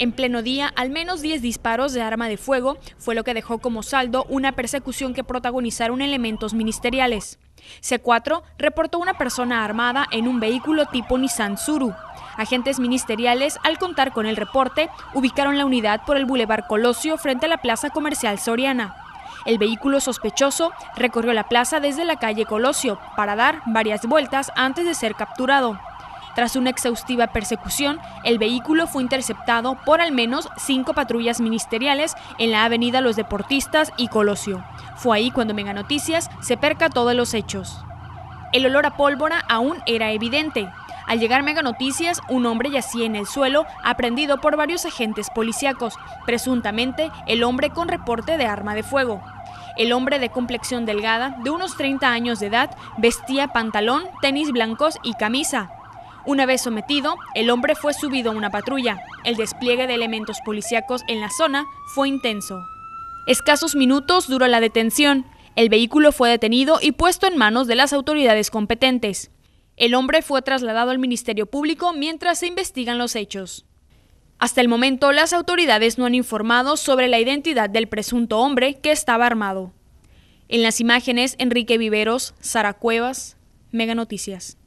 En pleno día, al menos 10 disparos de arma de fuego fue lo que dejó como saldo una persecución que protagonizaron elementos ministeriales. C4 reportó una persona armada en un vehículo tipo Nissan Suru. Agentes ministeriales, al contar con el reporte, ubicaron la unidad por el Boulevard Colosio frente a la Plaza Comercial Soriana. El vehículo sospechoso recorrió la plaza desde la calle Colosio para dar varias vueltas antes de ser capturado. Tras una exhaustiva persecución, el vehículo fue interceptado por al menos cinco patrullas ministeriales en la avenida Los Deportistas y Colosio. Fue ahí cuando Mega Noticias se percató de los hechos. El olor a pólvora aún era evidente. Al llegar Mega Noticias, un hombre yacía en el suelo, aprendido por varios agentes policíacos, presuntamente el hombre con reporte de arma de fuego. El hombre de complexión delgada, de unos 30 años de edad, vestía pantalón, tenis blancos y camisa. Una vez sometido, el hombre fue subido a una patrulla. El despliegue de elementos policíacos en la zona fue intenso. Escasos minutos duró la detención. El vehículo fue detenido y puesto en manos de las autoridades competentes. El hombre fue trasladado al Ministerio Público mientras se investigan los hechos. Hasta el momento, las autoridades no han informado sobre la identidad del presunto hombre que estaba armado. En las imágenes, Enrique Viveros, Sara Cuevas, Mega Noticias.